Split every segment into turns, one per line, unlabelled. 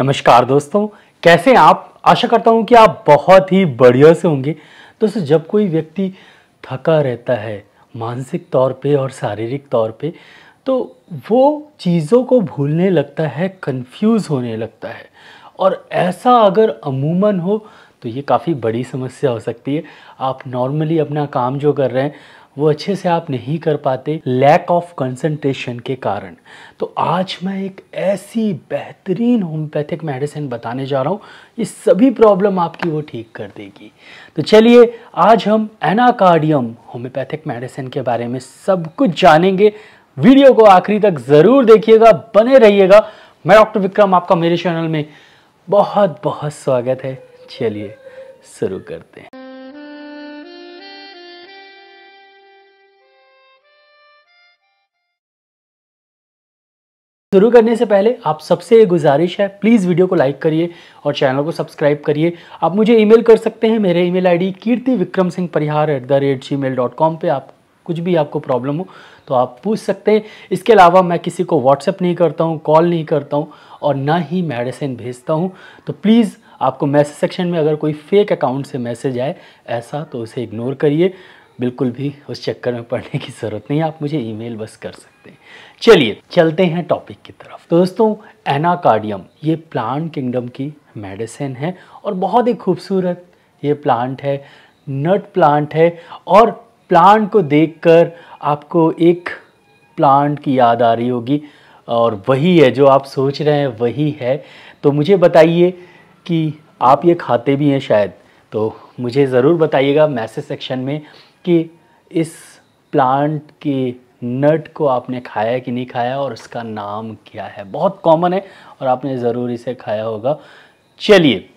नमस्कार दोस्तों कैसे आप आशा करता हूँ कि आप बहुत ही बढ़िया से होंगे दोस्तों जब कोई व्यक्ति थका रहता है मानसिक तौर पे और शारीरिक तौर पे तो वो चीज़ों को भूलने लगता है कंफ्यूज होने लगता है और ऐसा अगर अमूमन हो तो ये काफ़ी बड़ी समस्या हो सकती है आप नॉर्मली अपना काम जो कर रहे हैं वो अच्छे से आप नहीं कर पाते लैक ऑफ कंसंट्रेशन के कारण तो आज मैं एक ऐसी बेहतरीन होम्योपैथिक मेडिसिन बताने जा रहा हूँ ये सभी प्रॉब्लम आपकी वो ठीक कर देगी तो चलिए आज हम एनाकार्डियम होम्योपैथिक मेडिसिन के बारे में सब कुछ जानेंगे वीडियो को आखिरी तक ज़रूर देखिएगा बने रहिएगा मैं डॉक्टर विक्रम आपका मेरे चैनल में बहुत बहुत स्वागत है चलिए शुरू करते हैं शुरू करने से पहले आप सबसे ये गुजारिश है प्लीज़ वीडियो को लाइक करिए और चैनल को सब्सक्राइब करिए आप मुझे ईमेल कर सकते हैं मेरे email ID Kirti Vikram Singh Parihar at the rate gmail dot com पर आप कुछ भी आपको प्रॉब्लम हो तो आप पूछ सकते हैं इसके अलावा मैं किसी को व्हाट्सअप नहीं करता हूँ कॉल नहीं करता हूँ और ना ही मेडिसिन भेजता हूँ तो प्लीज़ आपको मैसेज सेक्शन में अगर कोई फेक अकाउंट से मैसेज आए ऐसा तो उसे इग्नोर करिए बिल्कुल भी उस चक्कर में पढ़ने की ज़रूरत नहीं आप मुझे ईमेल बस कर सकते सकते हैं चलिए चलते हैं टॉपिक की तरफ तो दोस्तों एनाकार्डियम ये प्लांट किंगडम की मेडिसिन है और बहुत ही खूबसूरत ये प्लांट है नट प्लांट है और प्लांट को देखकर आपको एक प्लांट की याद आ रही होगी और वही है जो आप सोच रहे हैं वही है तो मुझे बताइए कि आप ये खाते भी हैं शायद तो मुझे ज़रूर बताइएगा मैसेज सेक्शन में कि इस प्लांट के नट को आपने खाया कि नहीं खाया और इसका नाम क्या है बहुत कॉमन है और आपने ज़रूर इसे खाया होगा चलिए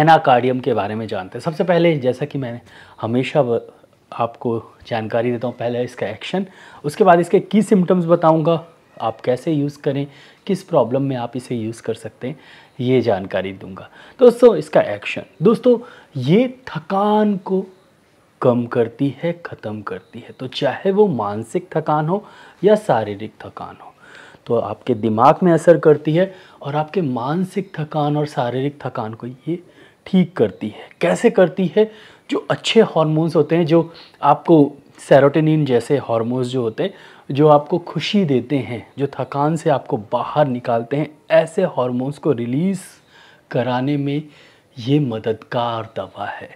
एनाकार्डियम के बारे में जानते हैं सबसे पहले जैसा कि मैंने हमेशा आपको जानकारी देता हूँ पहले इसका एक्शन उसके बाद इसके की सिम्टम्स बताऊँगा आप कैसे यूज़ करें किस प्रॉब्लम में आप इसे यूज़ कर सकते हैं ये जानकारी दूंगा दोस्तों इसका एक्शन दोस्तों ये थकान को कम करती है ख़त्म करती है तो चाहे वो मानसिक थकान हो या शारीरिक थकान हो तो आपके दिमाग में असर करती है और आपके मानसिक थकान और शारीरिक थकान को ये ठीक करती है कैसे करती है जो अच्छे हॉर्मोन्स होते हैं जो आपको सेरोटेनिन जैसे हॉर्मोन्स जो होते हैं जो आपको खुशी देते हैं जो थकान से आपको बाहर निकालते हैं ऐसे हॉर्मोन्स को रिलीज़ कराने में ये मददगार दवा है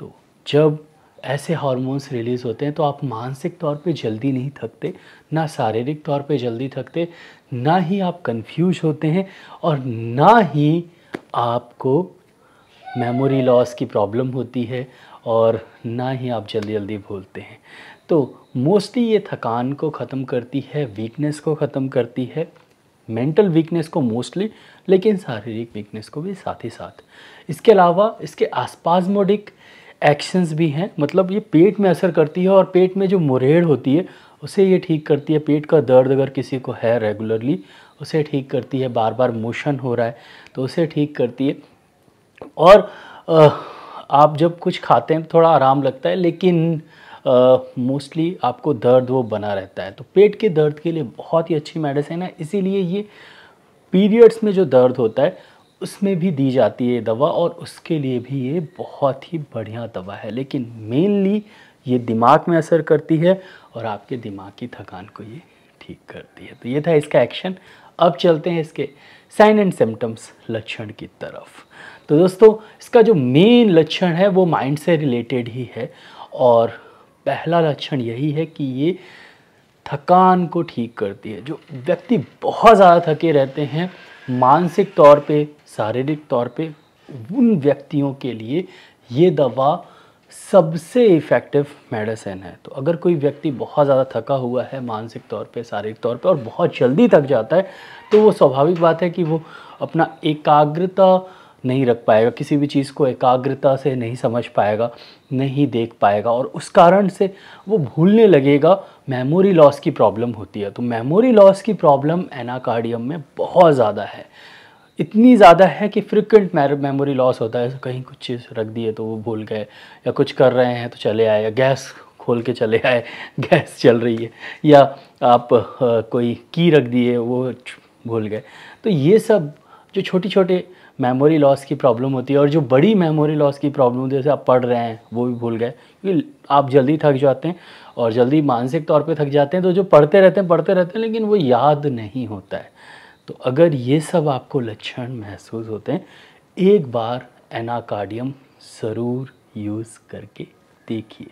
तो जब ऐसे हार्मोन्स रिलीज़ होते हैं तो आप मानसिक तौर पे जल्दी नहीं थकते ना शारीरिक तौर पे जल्दी थकते ना ही आप कंफ्यूज होते हैं और ना ही आपको मेमोरी लॉस की प्रॉब्लम होती है और ना ही आप जल्दी जल्दी भूलते हैं तो मोस्टली ये थकान को ख़त्म करती है वीकनेस को ख़त्म करती है मेंटल वीकनेस को मोस्टली लेकिन शारीरिक वीकनेस को भी साथ ही साथ इसके अलावा इसके आसपासमोडिक एक्शंस भी हैं मतलब ये पेट में असर करती है और पेट में जो मुरेड़ होती है उसे ये ठीक करती है पेट का दर्द अगर किसी को है रेगुलरली उसे ठीक करती है बार बार मोशन हो रहा है तो उसे ठीक करती है और आप जब कुछ खाते हैं थोड़ा आराम लगता है लेकिन मोस्टली uh, आपको दर्द वो बना रहता है तो पेट के दर्द के लिए बहुत ही अच्छी मेडिसिन है इसीलिए ये पीरियड्स में जो दर्द होता है उसमें भी दी जाती है दवा और उसके लिए भी ये बहुत ही बढ़िया दवा है लेकिन मेनली ये दिमाग में असर करती है और आपके दिमाग की थकान को ये ठीक करती है तो ये था इसका एक्शन अब चलते हैं इसके साइन एंड सिम्टम्स लक्षण की तरफ तो दोस्तों इसका जो मेन लक्षण है वो माइंड से रिलेटेड ही है और पहला लक्षण यही है कि ये थकान को ठीक करती है जो व्यक्ति बहुत ज़्यादा थके रहते हैं मानसिक तौर पे शारीरिक तौर पे उन व्यक्तियों के लिए ये दवा सबसे इफ़ेक्टिव मेडिसिन है तो अगर कोई व्यक्ति बहुत ज़्यादा थका हुआ है मानसिक तौर पे शारीरिक तौर पे और बहुत जल्दी थक जाता है तो वो स्वाभाविक बात है कि वो अपना एकाग्रता नहीं रख पाएगा किसी भी चीज़ को एकाग्रता से नहीं समझ पाएगा नहीं देख पाएगा और उस कारण से वो भूलने लगेगा मेमोरी लॉस की प्रॉब्लम होती है तो मेमोरी लॉस की प्रॉब्लम एनाकार्डियम में बहुत ज़्यादा है इतनी ज़्यादा है कि फ्रिक्वेंट मेमोरी लॉस होता है कहीं कुछ चीज़ रख दिए तो वो भूल गए या कुछ कर रहे हैं तो चले आए या गैस खोल के चले आए गैस चल रही है या आप आ, कोई की रख दिए वो भूल गए तो ये सब जो छोटी छोटे मेमोरी लॉस की प्रॉब्लम होती है और जो बड़ी मेमोरी लॉस की प्रॉब्लम होती है जैसे आप पढ़ रहे हैं वो भी भूल गए क्योंकि आप जल्दी थक जाते हैं और जल्दी मानसिक तौर पे थक जाते हैं तो जो पढ़ते रहते हैं पढ़ते रहते हैं लेकिन वो याद नहीं होता है तो अगर ये सब आपको लक्षण महसूस होते हैं एक बार एनाकार्डियम ज़रूर यूज़ करके देखिए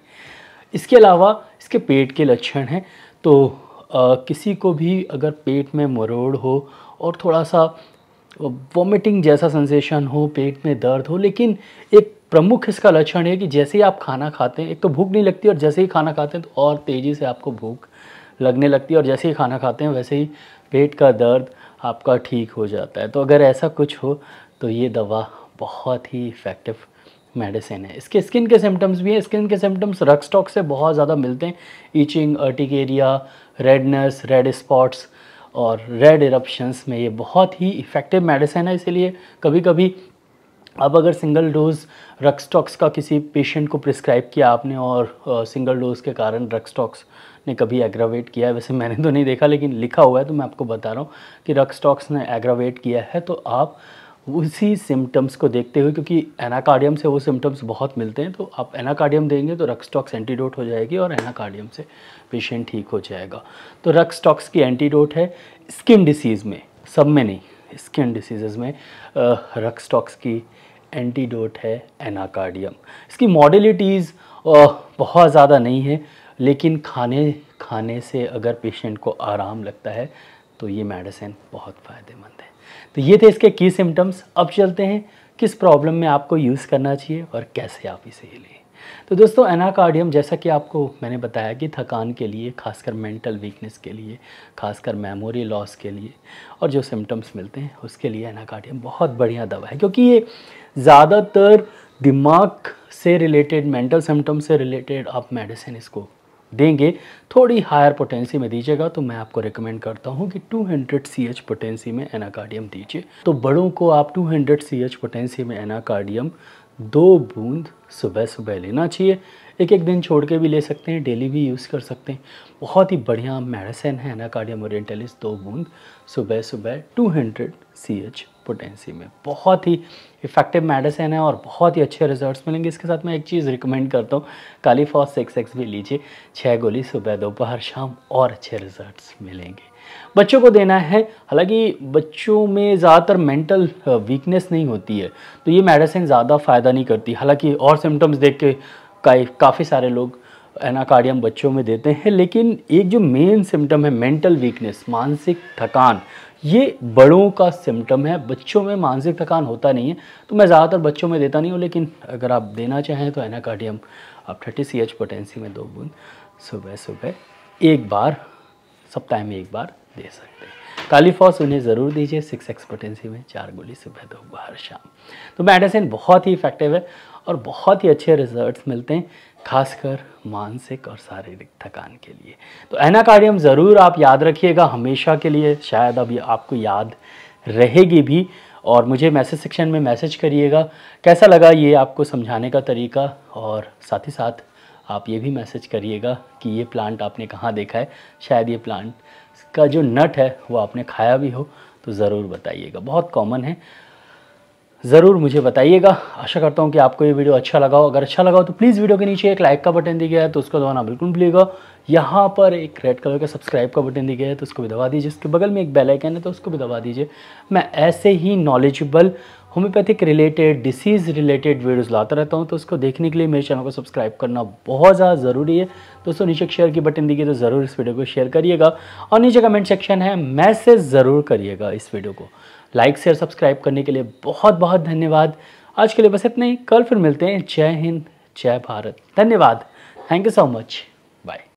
इसके अलावा इसके पेट के लक्षण हैं तो आ, किसी को भी अगर पेट में मरोड़ हो और थोड़ा सा वॉमिटिंग जैसा सेंसेशन हो पेट में दर्द हो लेकिन एक प्रमुख इसका लक्षण है कि जैसे ही आप खाना खाते हैं एक तो भूख नहीं लगती और जैसे ही खाना खाते हैं तो और तेज़ी से आपको भूख लगने लगती है और जैसे ही खाना खाते हैं वैसे ही पेट का दर्द आपका ठीक हो जाता है तो अगर ऐसा कुछ हो तो ये दवा बहुत ही इफ़ेक्टिव मेडिसिन है इसके स्किन के सिम्टम्स भी हैं स्किन के सिम्टम्स रक्सटॉक से बहुत ज़्यादा मिलते हैं itching urticaria redness red spots और रेड इरप्शंस में ये बहुत ही इफ़ेक्टिव मेडिसिन है इसीलिए कभी कभी अब अगर सिंगल डोज़ रक्सटॉक्स का किसी पेशेंट को प्रिस्क्राइब किया आपने और सिंगल डोज़ के कारण रक्सटॉक्स ने कभी एग्रावेट किया है वैसे मैंने तो नहीं देखा लेकिन लिखा हुआ है तो मैं आपको बता रहा हूँ कि रक्सटॉक्स ने एग्रावेट किया है तो आप उसी सिम्टम्स को देखते हुए क्योंकि एनाकार्डियम से वो सिम्टम्स बहुत मिलते हैं तो आप एनाकार्डियम देंगे तो रक्सटॉक्स एंटीडोट हो जाएगी और एनाकार्डियम से पेशेंट ठीक हो जाएगा तो रक्सटॉक्स की एंटीडोट है स्किन डिसीज़ में सब में नहीं स्किन डिसीज़ में रक्सटॉक्स की एंटीडोट है एनाकार्डियम इसकी मॉडिलिटीज़ बहुत ज़्यादा नहीं है लेकिन खाने खाने से अगर पेशेंट को आराम लगता है तो ये मेडिसिन बहुत फ़ायदेमंद है तो ये थे इसके की सिम्टम्स अब चलते हैं किस प्रॉब्लम में आपको यूज़ करना चाहिए और कैसे आप इसे ये लें तो दोस्तों एनाकार्डियम जैसा कि आपको मैंने बताया कि थकान के लिए खासकर मेंटल वीकनेस के लिए खासकर मेमोरी लॉस के लिए और जो सिम्टम्स मिलते हैं उसके लिए एनाकार्डियम बहुत बढ़िया दवा है क्योंकि ये ज़्यादातर दिमाग से रिलेटेड मेंटल सिम्टम्स से रिलेटेड आप मेडिसिन इसको देंगे थोड़ी हायर पोटेंसी में दीजिएगा तो मैं आपको रिकमेंड करता हूँ कि 200 हंड्रेड सी एच पोटेंसी में एनाकार्डियम दीजिए तो बड़ों को आप 200 हंड्रेड सी एच पोटेंसी में एनाकार्डियम दो बूंद सुबह सुबह लेना चाहिए एक एक दिन छोड़ के भी ले सकते हैं डेली भी यूज़ कर सकते हैं बहुत ही बढ़िया मेडिसिन है एनाकार्डियम ओरिएंटलिस दो बूंद सुबह सुबह 200 हंड्रेड सी एच पोटेंसी में बहुत ही इफेक्टिव मेडिसिन है और बहुत ही अच्छे रिजल्ट्स मिलेंगे इसके साथ मैं एक चीज़ रिकमेंड करता हूँ फॉस सिक्स एक्स भी लीजिए छः गोली सुबह दोपहर शाम और अच्छे रिजल्ट्स मिलेंगे बच्चों को देना है हालांकि बच्चों में ज़्यादातर मेंटल वीकनेस नहीं होती है तो ये मेडिसिन ज़्यादा फ़ायदा नहीं करती हालांकि और सिम्टम्स देख के काफ़ी सारे लोग एनाकार्डियम बच्चों में देते हैं लेकिन एक जो मेन सिम्टम है मेंटल वीकनेस मानसिक थकान ये बड़ों का सिम्टम है बच्चों में मानसिक थकान होता नहीं है तो मैं ज़्यादातर बच्चों में देता नहीं हूँ लेकिन अगर आप देना चाहें तो एनाकार्डियम आप थर्टी सी एच पोटेंसी में दो बूंद सुबह सुबह एक बार सप्ताह में एक बार दे सकते हैं कालीफॉस उन्हें ज़रूर दीजिए सिक्स एक्सपर्टेंसी में चार गोली सुबह दो तो शाम तो मेडिसिन बहुत ही इफेक्टिव है और बहुत ही अच्छे रिजल्ट्स मिलते हैं खासकर मानसिक और शारीरिक थकान के लिए तो एनाकार्डियम ज़रूर आप याद रखिएगा हमेशा के लिए शायद अभी आपको याद रहेगी भी और मुझे मैसेज सेक्शन में मैसेज करिएगा कैसा लगा ये आपको समझाने का तरीका और साथ ही साथ आप ये भी मैसेज करिएगा कि ये प्लांट आपने कहाँ देखा है शायद ये प्लांट का जो नट है वो आपने खाया भी हो तो ज़रूर बताइएगा बहुत कॉमन है ज़रूर मुझे बताइएगा आशा करता हूँ कि आपको ये वीडियो अच्छा लगा हो अगर अच्छा लगा हो तो प्लीज़ वीडियो के नीचे एक लाइक का बटन दिया है तो उसको दबाना बिल्कुल भूलिएगा यहाँ पर एक रेड कलर का सब्सक्राइब का बटन दिया है तो उसको भी दबा दीजिए उसके बगल में एक बेल आइकन है तो उसको भी दबा दीजिए मैं ऐसे ही knowledgeable homeopathic related disease related videos लाता रहता हूँ तो उसको देखने के लिए मेरे चैनल को सब्सक्राइब करना बहुत ज़्यादा ज़रूरी है दोस्तों नीचे शेयर की बटन दीजिए तो ज़रूर इस वीडियो को शेयर करिएगा और नीचे कमेंट सेक्शन है मैसेज ज़रूर करिएगा इस वीडियो को लाइक शेयर सब्सक्राइब करने के लिए बहुत बहुत धन्यवाद आज के लिए बस इतना ही कल फिर मिलते हैं जय हिंद जय भारत धन्यवाद थैंक यू सो मच